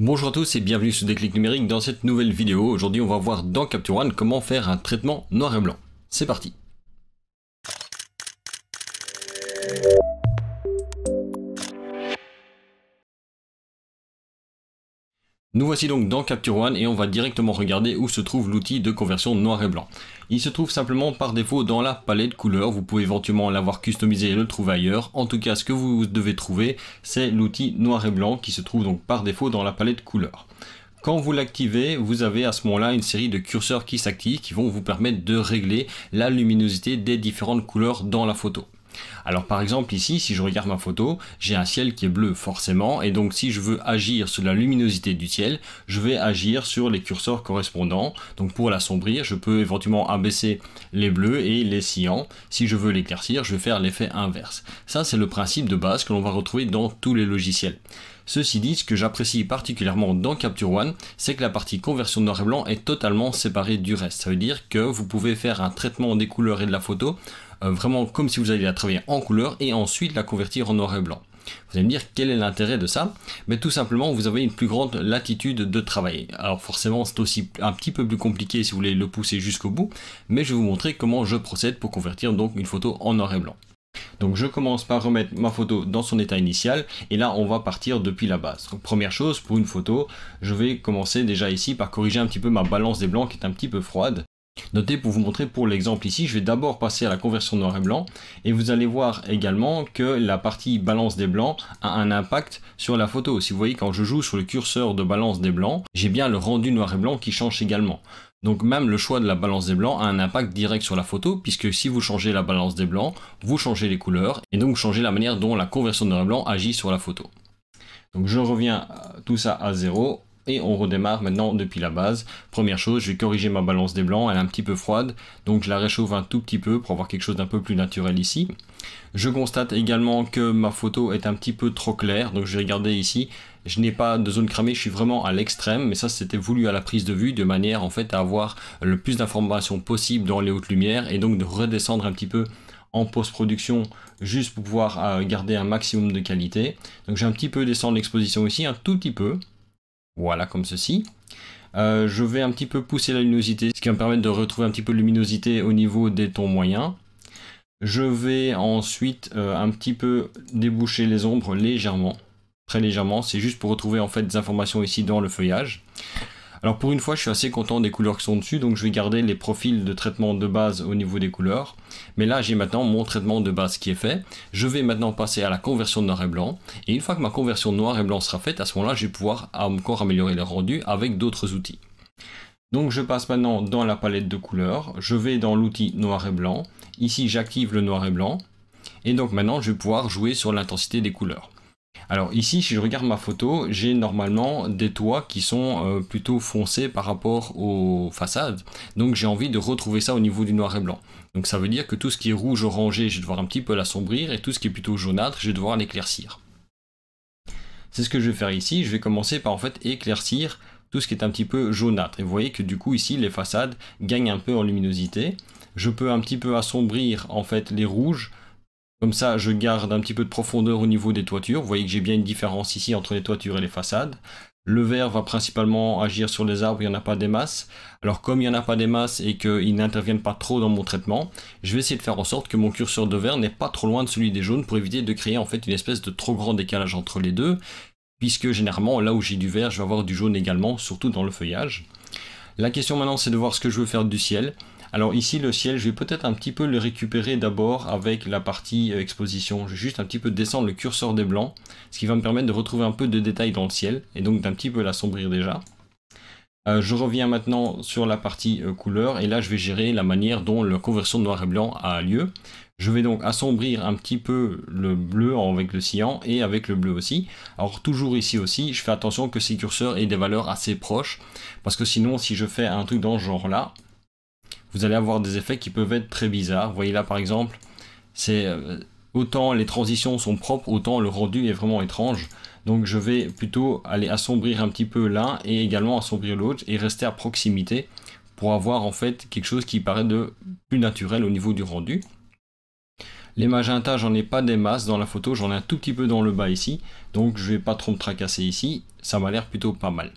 Bonjour à tous et bienvenue sur Déclic Numérique dans cette nouvelle vidéo. Aujourd'hui on va voir dans Capture One comment faire un traitement noir et blanc. C'est parti Nous voici donc dans Capture One et on va directement regarder où se trouve l'outil de conversion noir et blanc. Il se trouve simplement par défaut dans la palette couleurs, vous pouvez éventuellement l'avoir customisé et le trouver ailleurs. En tout cas, ce que vous devez trouver, c'est l'outil noir et blanc qui se trouve donc par défaut dans la palette couleurs. Quand vous l'activez, vous avez à ce moment-là une série de curseurs qui s'activent qui vont vous permettre de régler la luminosité des différentes couleurs dans la photo. Alors par exemple ici, si je regarde ma photo, j'ai un ciel qui est bleu forcément, et donc si je veux agir sur la luminosité du ciel, je vais agir sur les curseurs correspondants. Donc pour l'assombrir, je peux éventuellement abaisser les bleus et les sillants. Si je veux l'éclaircir, je vais faire l'effet inverse. Ça c'est le principe de base que l'on va retrouver dans tous les logiciels. Ceci dit, ce que j'apprécie particulièrement dans Capture One, c'est que la partie conversion noir et blanc est totalement séparée du reste. Ça veut dire que vous pouvez faire un traitement des couleurs et de la photo, euh, vraiment comme si vous alliez la travailler en couleur et ensuite la convertir en noir et blanc. Vous allez me dire quel est l'intérêt de ça Mais tout simplement, vous avez une plus grande latitude de travail. Alors forcément, c'est aussi un petit peu plus compliqué si vous voulez le pousser jusqu'au bout, mais je vais vous montrer comment je procède pour convertir donc une photo en noir et blanc. Donc je commence par remettre ma photo dans son état initial et là on va partir depuis la base. première chose pour une photo, je vais commencer déjà ici par corriger un petit peu ma balance des blancs qui est un petit peu froide. Notez pour vous montrer pour l'exemple ici, je vais d'abord passer à la conversion noir et blanc et vous allez voir également que la partie balance des blancs a un impact sur la photo. Si vous voyez quand je joue sur le curseur de balance des blancs, j'ai bien le rendu noir et blanc qui change également. Donc même le choix de la balance des blancs a un impact direct sur la photo puisque si vous changez la balance des blancs, vous changez les couleurs et donc vous changez la manière dont la conversion noir et blanc agit sur la photo. Donc je reviens tout ça à zéro on redémarre maintenant depuis la base. Première chose, je vais corriger ma balance des blancs, elle est un petit peu froide, donc je la réchauffe un tout petit peu pour avoir quelque chose d'un peu plus naturel ici. Je constate également que ma photo est un petit peu trop claire, donc je vais regarder ici, je n'ai pas de zone cramée, je suis vraiment à l'extrême, mais ça c'était voulu à la prise de vue de manière en fait à avoir le plus d'informations possible dans les hautes lumières et donc de redescendre un petit peu en post-production juste pour pouvoir euh, garder un maximum de qualité. Donc j'ai un petit peu descendre l'exposition ici, un tout petit peu. Voilà, comme ceci. Euh, je vais un petit peu pousser la luminosité, ce qui va me permettre de retrouver un petit peu de luminosité au niveau des tons moyens. Je vais ensuite euh, un petit peu déboucher les ombres légèrement, très légèrement. C'est juste pour retrouver en fait des informations ici dans le feuillage. Alors pour une fois, je suis assez content des couleurs qui sont dessus, donc je vais garder les profils de traitement de base au niveau des couleurs. Mais là, j'ai maintenant mon traitement de base qui est fait. Je vais maintenant passer à la conversion noir et blanc. Et une fois que ma conversion noir et blanc sera faite, à ce moment-là, je vais pouvoir encore améliorer le rendu avec d'autres outils. Donc je passe maintenant dans la palette de couleurs. Je vais dans l'outil noir et blanc. Ici, j'active le noir et blanc. Et donc maintenant, je vais pouvoir jouer sur l'intensité des couleurs. Alors ici, si je regarde ma photo, j'ai normalement des toits qui sont euh, plutôt foncés par rapport aux façades. Donc j'ai envie de retrouver ça au niveau du noir et blanc. Donc ça veut dire que tout ce qui est rouge orangé, je vais devoir un petit peu l'assombrir et tout ce qui est plutôt jaunâtre, je vais devoir l'éclaircir. C'est ce que je vais faire ici. Je vais commencer par en fait éclaircir tout ce qui est un petit peu jaunâtre. Et vous voyez que du coup ici, les façades gagnent un peu en luminosité. Je peux un petit peu assombrir en fait les rouges comme ça, je garde un petit peu de profondeur au niveau des toitures. Vous voyez que j'ai bien une différence ici entre les toitures et les façades. Le vert va principalement agir sur les arbres, il n'y en a pas des masses. Alors comme il n'y en a pas des masses et qu'ils n'interviennent pas trop dans mon traitement, je vais essayer de faire en sorte que mon curseur de vert n'est pas trop loin de celui des jaunes pour éviter de créer en fait une espèce de trop grand décalage entre les deux, puisque généralement là où j'ai du vert, je vais avoir du jaune également, surtout dans le feuillage. La question maintenant c'est de voir ce que je veux faire du ciel. Alors ici, le ciel, je vais peut-être un petit peu le récupérer d'abord avec la partie euh, exposition. Je vais juste un petit peu descendre le curseur des blancs, ce qui va me permettre de retrouver un peu de détails dans le ciel, et donc d'un petit peu l'assombrir déjà. Euh, je reviens maintenant sur la partie euh, couleur et là je vais gérer la manière dont la conversion de noir et blanc a lieu. Je vais donc assombrir un petit peu le bleu avec le cyan et avec le bleu aussi. Alors toujours ici aussi, je fais attention que ces curseurs aient des valeurs assez proches parce que sinon si je fais un truc dans ce genre là, vous allez avoir des effets qui peuvent être très bizarres. Vous voyez là par exemple, c'est euh, autant les transitions sont propres, autant le rendu est vraiment étrange. Donc je vais plutôt aller assombrir un petit peu l'un et également assombrir l'autre et rester à proximité pour avoir en fait quelque chose qui paraît de plus naturel au niveau du rendu. Les magenta, j'en ai pas des masses dans la photo, j'en ai un tout petit peu dans le bas ici, donc je vais pas trop me tracasser ici, ça m'a l'air plutôt pas mal.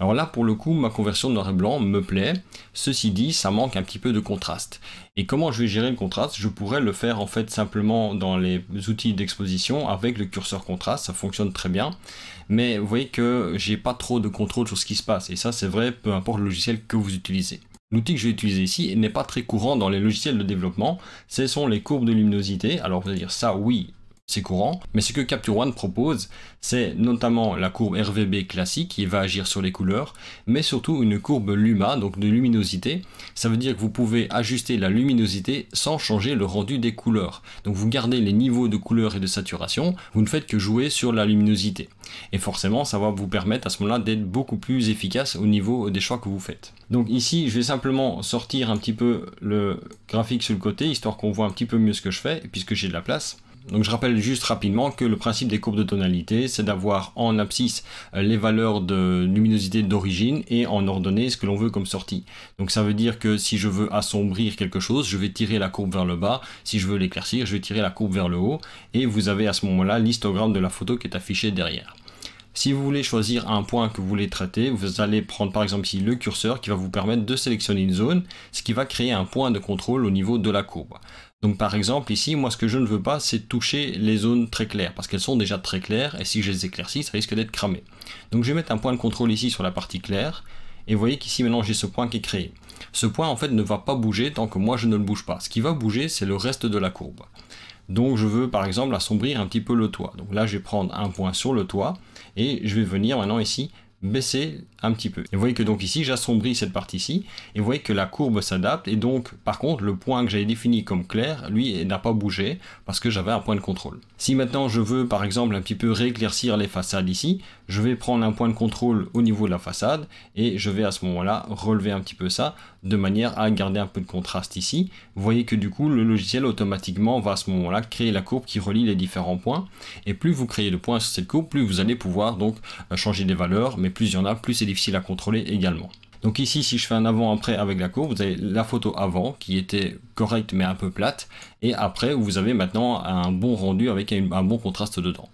Alors là, pour le coup, ma conversion noir et blanc me plaît. Ceci dit, ça manque un petit peu de contraste. Et comment je vais gérer le contraste Je pourrais le faire en fait simplement dans les outils d'exposition avec le curseur contraste, ça fonctionne très bien. Mais vous voyez que j'ai pas trop de contrôle sur ce qui se passe. Et ça, c'est vrai, peu importe le logiciel que vous utilisez. L'outil que je vais utiliser ici n'est pas très courant dans les logiciels de développement, ce sont les courbes de luminosité. Alors vous allez dire ça oui, c'est courant. Mais ce que Capture One propose, c'est notamment la courbe RVB classique qui va agir sur les couleurs, mais surtout une courbe Luma, donc de luminosité. Ça veut dire que vous pouvez ajuster la luminosité sans changer le rendu des couleurs. Donc vous gardez les niveaux de couleur et de saturation, vous ne faites que jouer sur la luminosité. Et forcément, ça va vous permettre à ce moment-là d'être beaucoup plus efficace au niveau des choix que vous faites. Donc ici, je vais simplement sortir un petit peu le graphique sur le côté, histoire qu'on voit un petit peu mieux ce que je fais, puisque j'ai de la place. Donc je rappelle juste rapidement que le principe des courbes de tonalité, c'est d'avoir en abscisse euh, les valeurs de luminosité d'origine et en ordonnée ce que l'on veut comme sortie. Donc ça veut dire que si je veux assombrir quelque chose, je vais tirer la courbe vers le bas. Si je veux l'éclaircir, je vais tirer la courbe vers le haut. Et vous avez à ce moment-là l'histogramme de la photo qui est affiché derrière. Si vous voulez choisir un point que vous voulez traiter, vous allez prendre par exemple ici le curseur qui va vous permettre de sélectionner une zone, ce qui va créer un point de contrôle au niveau de la courbe. Donc par exemple ici, moi ce que je ne veux pas, c'est toucher les zones très claires, parce qu'elles sont déjà très claires, et si je les éclaircis, ça risque d'être cramé. Donc je vais mettre un point de contrôle ici sur la partie claire, et vous voyez qu'ici maintenant j'ai ce point qui est créé. Ce point en fait ne va pas bouger tant que moi je ne le bouge pas. Ce qui va bouger, c'est le reste de la courbe. Donc je veux par exemple assombrir un petit peu le toit. Donc là je vais prendre un point sur le toit, et je vais venir maintenant ici baisser un petit peu. Et vous voyez que donc ici, j'assombris cette partie-ci, et vous voyez que la courbe s'adapte, et donc, par contre, le point que j'avais défini comme clair, lui, n'a pas bougé, parce que j'avais un point de contrôle. Si maintenant je veux, par exemple, un petit peu rééclaircir les façades ici, je vais prendre un point de contrôle au niveau de la façade, et je vais à ce moment-là relever un petit peu ça, de manière à garder un peu de contraste ici. Vous voyez que du coup, le logiciel automatiquement va à ce moment-là créer la courbe qui relie les différents points, et plus vous créez de points sur cette courbe, plus vous allez pouvoir donc euh, changer des valeurs, mais plus il y en a, plus c'est difficile à contrôler également. Donc ici, si je fais un avant-après avec la courbe, vous avez la photo avant qui était correcte mais un peu plate, et après vous avez maintenant un bon rendu avec un bon contraste dedans.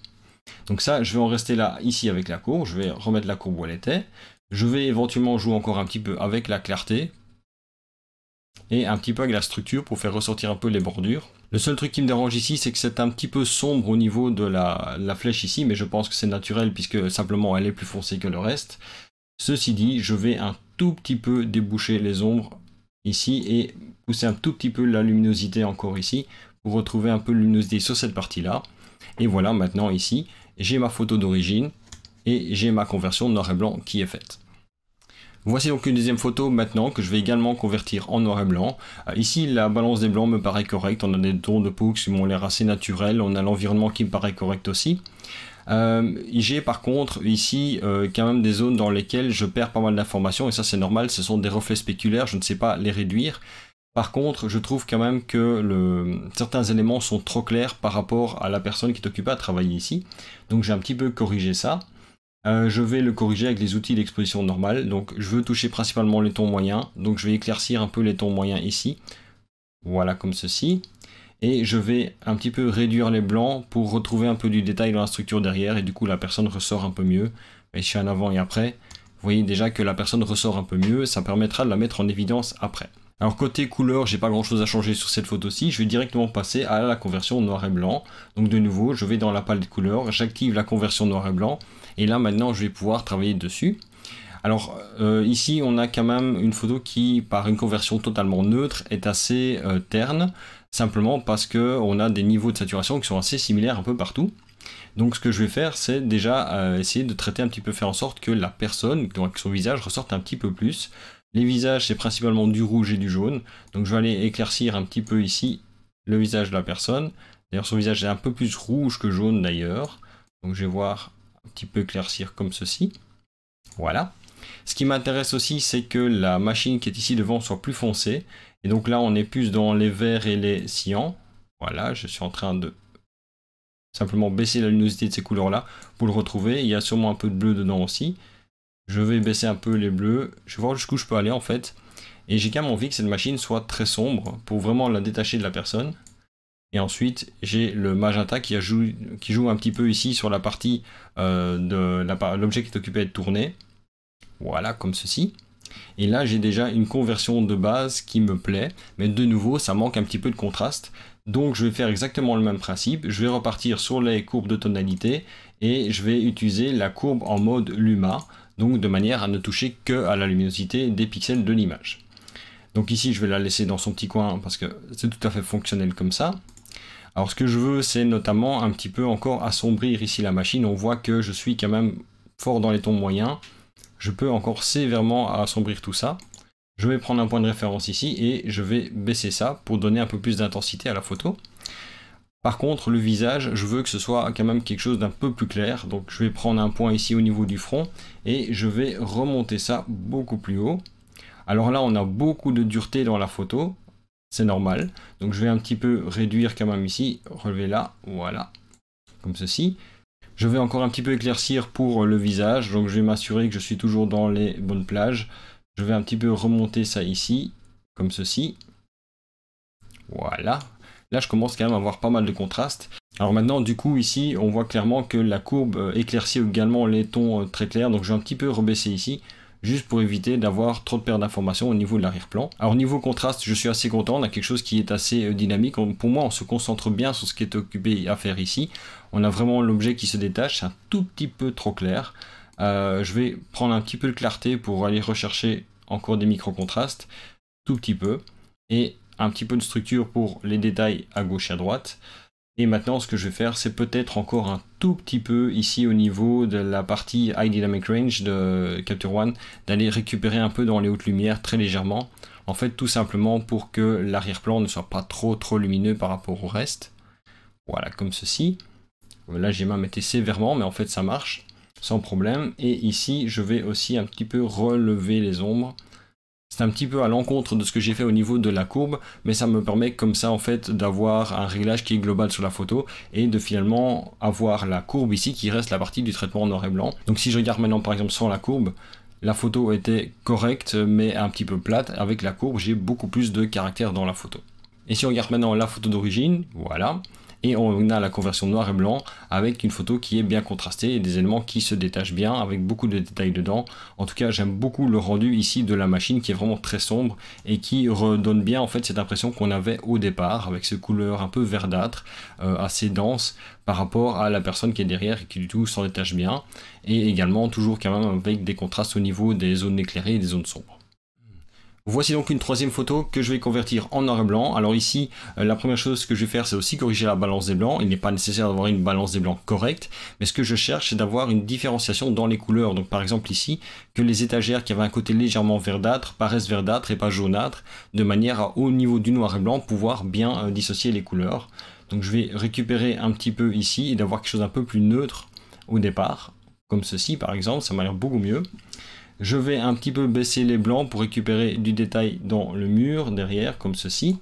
Donc ça, je vais en rester là, ici avec la courbe, je vais remettre la courbe où elle était, je vais éventuellement jouer encore un petit peu avec la clarté, et un petit peu avec la structure pour faire ressortir un peu les bordures. Le seul truc qui me dérange ici, c'est que c'est un petit peu sombre au niveau de la flèche ici, mais je pense que c'est naturel puisque simplement elle est plus foncée que le reste. Ceci dit, je vais un tout petit peu déboucher les ombres ici et pousser un tout petit peu la luminosité encore ici pour retrouver un peu de luminosité sur cette partie-là. Et voilà, maintenant ici, j'ai ma photo d'origine et j'ai ma conversion noir et blanc qui est faite. Voici donc une deuxième photo maintenant que je vais également convertir en noir et blanc. Euh, ici, la balance des blancs me paraît correcte. On a des tons de poux qui m'ont l'air assez naturels. On a l'environnement qui me paraît correct aussi. J'ai euh, par contre ici euh, quand même des zones dans lesquelles je perds pas mal d'informations et ça c'est normal, ce sont des reflets spéculaires, je ne sais pas les réduire. Par contre, je trouve quand même que certains éléments sont trop clairs par rapport à la personne qui est occupée à travailler ici. Donc j'ai un petit peu corrigé ça. Euh, je vais le corriger avec les outils d'exposition normale. Donc je veux toucher principalement les tons moyens. Donc je vais éclaircir un peu les tons moyens ici. Voilà comme ceci et je vais un petit peu réduire les blancs pour retrouver un peu du détail dans la structure derrière et du coup la personne ressort un peu mieux. mais je suis en avant et après, vous voyez déjà que la personne ressort un peu mieux, ça permettra de la mettre en évidence après. Alors côté couleur, j'ai pas grand chose à changer sur cette photo-ci, je vais directement passer à la conversion noir et blanc. Donc de nouveau, je vais dans la palette couleur, j'active la conversion noir et blanc, et là maintenant je vais pouvoir travailler dessus. Alors euh, ici on a quand même une photo qui par une conversion totalement neutre est assez euh, terne, simplement parce qu'on a des niveaux de saturation qui sont assez similaires un peu partout. Donc ce que je vais faire, c'est déjà euh, essayer de traiter un petit peu, faire en sorte que la personne, donc son visage, ressorte un petit peu plus. Les visages, c'est principalement du rouge et du jaune. Donc je vais aller éclaircir un petit peu ici le visage de la personne. D'ailleurs, son visage est un peu plus rouge que jaune d'ailleurs. Donc je vais voir un petit peu éclaircir comme ceci. Voilà. Ce qui m'intéresse aussi, c'est que la machine qui est ici devant soit plus foncée. Et donc là, on est plus dans les verts et les sciants. Voilà, je suis en train de simplement baisser la luminosité de ces couleurs-là pour le retrouver. Il y a sûrement un peu de bleu dedans aussi. Je vais baisser un peu les bleus. Je vais voir jusqu'où je peux aller en fait. Et j'ai quand même envie que cette machine soit très sombre pour vraiment la détacher de la personne. Et ensuite, j'ai le magenta qui joue, un petit peu ici sur la partie euh, de l'objet qui est occupé à être tourné. Voilà, comme ceci. Et là, j'ai déjà une conversion de base qui me plaît, mais de nouveau, ça manque un petit peu de contraste. Donc je vais faire exactement le même principe, je vais repartir sur les courbes de tonalité et je vais utiliser la courbe en mode luma, donc de manière à ne toucher que à la luminosité des pixels de l'image. Donc ici je vais la laisser dans son petit coin parce que c'est tout à fait fonctionnel comme ça. Alors ce que je veux c'est notamment un petit peu encore assombrir ici la machine, on voit que je suis quand même fort dans les tons moyens, je peux encore sévèrement assombrir tout ça. Je vais prendre un point de référence ici et je vais baisser ça pour donner un peu plus d'intensité à la photo. Par contre, le visage, je veux que ce soit quand même quelque chose d'un peu plus clair. Donc je vais prendre un point ici au niveau du front et je vais remonter ça beaucoup plus haut. Alors là, on a beaucoup de dureté dans la photo. C'est normal. Donc je vais un petit peu réduire quand même ici, relever là, voilà, comme ceci. Je vais encore un petit peu éclaircir pour euh, le visage, donc je vais m'assurer que je suis toujours dans les bonnes plages. Je vais un petit peu remonter ça ici, comme ceci. Voilà. Là, je commence quand même à avoir pas mal de contraste. Alors maintenant, du coup, ici, on voit clairement que la courbe euh, éclaircit également les tons euh, très clairs. Donc, je vais un petit peu rebaisser ici, juste pour éviter d'avoir trop de pertes d'informations au niveau de l'arrière-plan. Alors, niveau contraste, je suis assez content. On a quelque chose qui est assez dynamique. Pour moi, on se concentre bien sur ce qui est occupé à faire ici on a vraiment l'objet qui se détache, c'est un tout petit peu trop clair. Euh, je vais prendre un petit peu de clarté pour aller rechercher encore des micro-contrastes, tout petit peu, et un petit peu de structure pour les détails à gauche et à droite. Et maintenant, ce que je vais faire, c'est peut-être encore un tout petit peu ici au niveau de la partie High Dynamic Range de Capture One, d'aller récupérer un peu dans les hautes lumières très légèrement. En fait, tout simplement pour que l'arrière-plan ne soit pas trop trop lumineux par rapport au reste. Voilà, comme ceci. Là, j'ai ma été sévèrement, mais en fait, ça marche sans problème. Et ici, je vais aussi un petit peu relever les ombres. C'est un petit peu à l'encontre de ce que j'ai fait au niveau de la courbe, mais ça me permet comme ça en fait d'avoir un réglage qui est global sur la photo et de finalement avoir la courbe ici qui reste la partie du traitement en noir et blanc. Donc si je regarde maintenant par exemple sans la courbe, la photo était correcte mais un petit peu plate. Avec la courbe, j'ai beaucoup plus de caractères dans la photo. Et si on regarde maintenant la photo d'origine, voilà, et on a la conversion noir et blanc avec une photo qui est bien contrastée et des éléments qui se détachent bien avec beaucoup de détails dedans. En tout cas, j'aime beaucoup le rendu ici de la machine qui est vraiment très sombre et qui redonne bien en fait cette impression qu'on avait au départ avec ces couleurs un peu verdâtres, euh, assez denses par rapport à la personne qui est derrière et qui du tout s'en détache bien et également toujours quand même avec des contrastes au niveau des zones éclairées et des zones sombres. Voici donc une troisième photo que je vais convertir en noir et blanc. Alors ici, euh, la première chose que je vais faire, c'est aussi corriger la balance des blancs. Il n'est pas nécessaire d'avoir une balance des blancs correcte, mais ce que je cherche, c'est d'avoir une différenciation dans les couleurs. Donc par exemple ici, que les étagères qui avaient un côté légèrement verdâtre paraissent verdâtre et pas jaunâtre, de manière à, au niveau du noir et blanc, pouvoir bien euh, dissocier les couleurs. Donc je vais récupérer un petit peu ici et d'avoir quelque chose d'un peu plus neutre au départ, comme ceci par exemple, ça m'a l'air beaucoup mieux. Je vais un petit peu baisser les blancs pour récupérer du détail dans le mur derrière, comme ceci.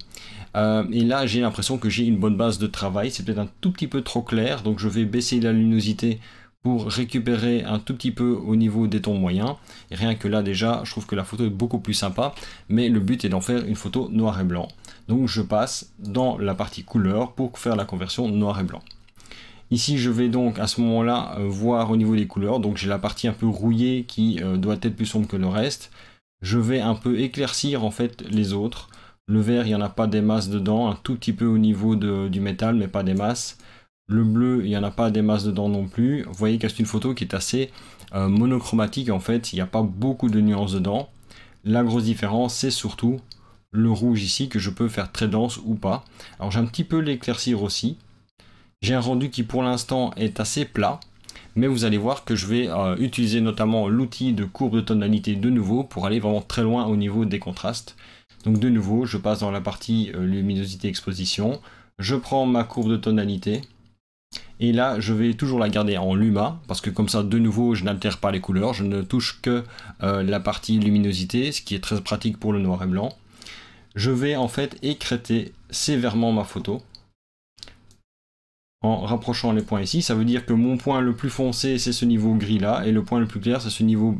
Euh, et là, j'ai l'impression que j'ai une bonne base de travail. C'est peut-être un tout petit peu trop clair, donc je vais baisser la luminosité pour récupérer un tout petit peu au niveau des tons moyens. rien que là déjà, je trouve que la photo est beaucoup plus sympa, mais le but est d'en faire une photo noir et blanc. Donc je passe dans la partie couleur pour faire la conversion noir et blanc. Ici, je vais donc à ce moment-là euh, voir au niveau des couleurs. Donc j'ai la partie un peu rouillée qui euh, doit être plus sombre que le reste. Je vais un peu éclaircir en fait les autres. Le vert, il n'y en a pas des masses dedans, un tout petit peu au niveau du métal, mais pas des masses. Le bleu, il n'y en a pas des masses dedans non plus. Vous voyez que c'est une photo qui est assez euh, monochromatique en fait, il n'y a pas beaucoup de nuances dedans. La grosse différence, c'est surtout le rouge ici que je peux faire très dense ou pas. Alors j'ai un petit peu l'éclaircir aussi, j'ai un rendu qui pour l'instant est assez plat, mais vous allez voir que je vais euh, utiliser notamment l'outil de courbe de tonalité de nouveau pour aller vraiment très loin au niveau des contrastes. Donc de nouveau, je passe dans la partie euh, luminosité-exposition, je prends ma courbe de tonalité, et là, je vais toujours la garder en luma, parce que comme ça, de nouveau, je n'altère pas les couleurs, je ne touche que euh, la partie luminosité, ce qui est très pratique pour le noir et blanc. Je vais en fait écréter sévèrement ma photo, en rapprochant les points ici. Ça veut dire que mon point le plus foncé, c'est ce niveau gris là, et le point le plus clair, c'est ce niveau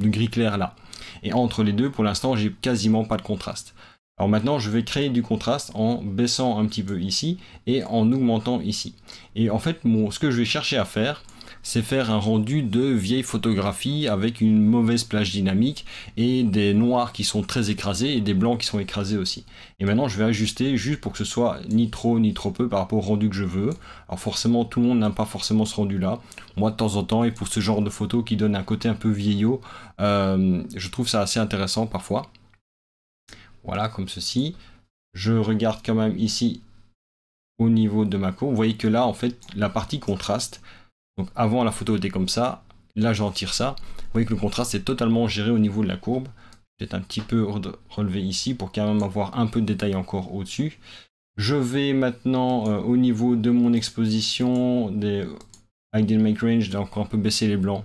de gris clair là. Et entre les deux, pour l'instant, j'ai quasiment pas de contraste. Alors maintenant, je vais créer du contraste en baissant un petit peu ici et en augmentant ici. Et en fait, ce que je vais chercher à faire, c'est faire un rendu de vieille photographie avec une mauvaise plage dynamique et des noirs qui sont très écrasés et des blancs qui sont écrasés aussi. Et maintenant, je vais ajuster juste pour que ce soit ni trop ni trop peu par rapport au rendu que je veux. Alors forcément, tout le monde n'aime pas forcément ce rendu-là. Moi, de temps en temps, et pour ce genre de photos qui donne un côté un peu vieillot, euh, je trouve ça assez intéressant parfois. Voilà, comme ceci. Je regarde quand même ici au niveau de ma cour. Vous voyez que là, en fait, la partie contraste, donc avant la photo était comme ça, là j'en tire ça. Vous voyez que le contraste est totalement géré au niveau de la courbe. peut un petit peu relevé ici pour quand même avoir un peu de détail encore au-dessus. Je vais maintenant euh, au niveau de mon exposition des, euh, ideal make range, donc un peu baisser les blancs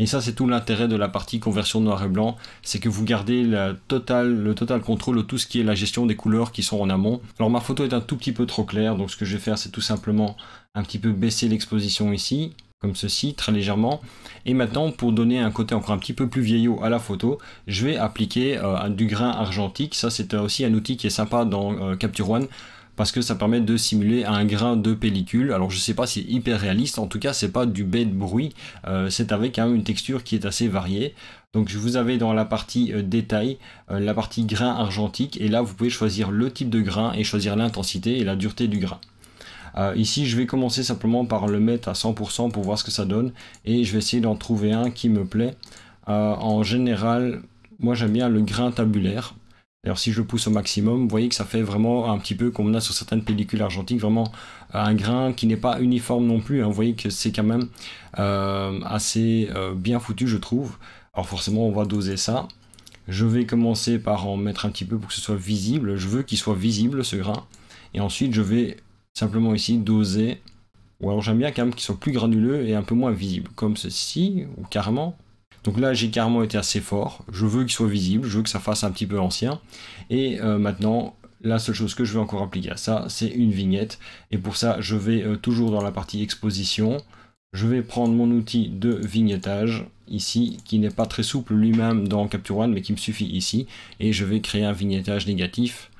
et ça, c'est tout l'intérêt de la partie conversion noir et blanc, c'est que vous gardez le total contrôle de tout ce qui est la gestion des couleurs qui sont en amont. Alors ma photo est un tout petit peu trop claire, donc ce que je vais faire, c'est tout simplement un petit peu baisser l'exposition ici, comme ceci, très légèrement. Et maintenant, pour donner un côté encore un petit peu plus vieillot à la photo, je vais appliquer euh, du grain argentique. Ça, c'est aussi un outil qui est sympa dans euh, Capture One parce que ça permet de simuler un grain de pellicule. Alors je sais pas si c'est hyper réaliste, en tout cas c'est pas du bête bruit, euh, c'est avec hein, une texture qui est assez variée. Donc je vous avais dans la partie euh, détail, euh, la partie grain argentique, et là vous pouvez choisir le type de grain et choisir l'intensité et la dureté du grain. ici je vais commencer simplement par le mettre à 100% pour voir ce que ça donne, et je vais essayer d'en trouver un qui me plaît. en général, moi j'aime bien le grain tabulaire, alors si je pousse au maximum, vous voyez que ça fait vraiment un petit peu comme on a sur certaines pellicules argentiques, vraiment euh, un grain qui n'est pas uniforme non plus. Hein. Vous voyez que c'est quand même euh, assez euh, bien foutu, je trouve. Alors forcément, on va doser ça. Je vais commencer par en mettre un petit peu pour que ce soit visible. Je veux qu'il soit visible, ce grain. Et ensuite, je vais simplement ici doser. Ou alors j'aime bien quand même qu'il soit plus granuleux et un peu moins visible, comme ceci, ou carrément, donc là, j'ai carrément été assez fort. Je veux qu'il soit visible, je veux que ça fasse un petit peu ancien. Et euh, maintenant, la seule chose que je vais encore appliquer à ça, c'est une vignette. Et pour ça, je vais euh, toujours dans la partie exposition. Je vais prendre mon outil de vignettage ici, qui n'est pas très souple lui-même dans Capture One, mais qui me suffit ici. Et je vais créer un vignettage négatif.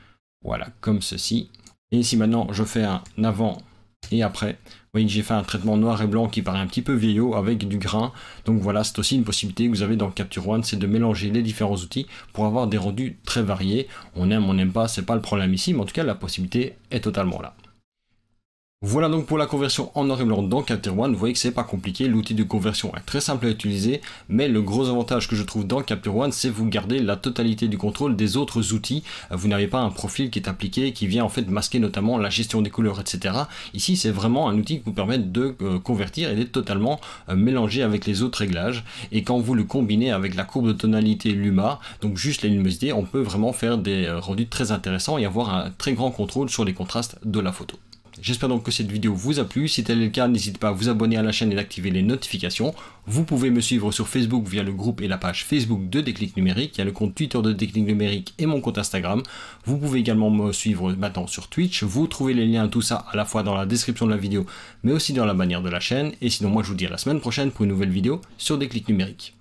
Voilà, comme ceci. Et si maintenant je fais un avant et après, voyez que j'ai fait un traitement noir et blanc qui paraît un petit peu vieillot avec du grain. Donc voilà, c'est aussi une possibilité que vous avez dans Capture One, c'est de mélanger les différents outils pour avoir des rendus très variés. On aime, on n'aime pas, c'est pas le problème ici, mais en tout cas la possibilité est totalement là. Voilà donc pour la conversion en noir et blanc dans Capture One, vous voyez que c'est pas compliqué, l'outil de conversion est très simple à utiliser, mais le gros avantage que je trouve dans Capture One, c'est vous gardez la totalité du contrôle des autres outils, vous n'avez pas un profil qui est appliqué, qui vient en fait masquer notamment la gestion des couleurs, etc. Ici c'est vraiment un outil qui vous permet de euh, convertir et d'être totalement euh, mélangé avec les autres réglages, et quand vous le combinez avec la courbe de tonalité Luma, donc juste la luminosité, on peut vraiment faire des euh, rendus très intéressants et avoir un très grand contrôle sur les contrastes de la photo. J'espère donc que cette vidéo vous a plu. Si tel est le cas, n'hésitez pas à vous abonner à la chaîne et d'activer les notifications. Vous pouvez me suivre sur Facebook via le groupe et la page Facebook de Déclic Numérique. Il y a le compte Twitter de Déclic Numérique et mon compte Instagram. Vous pouvez également me suivre maintenant sur Twitch. Vous trouvez les liens à tout ça à la fois dans la description de la vidéo, mais aussi dans la bannière de la chaîne. Et sinon, moi, je vous dis à la semaine prochaine pour une nouvelle vidéo sur Déclic Numérique.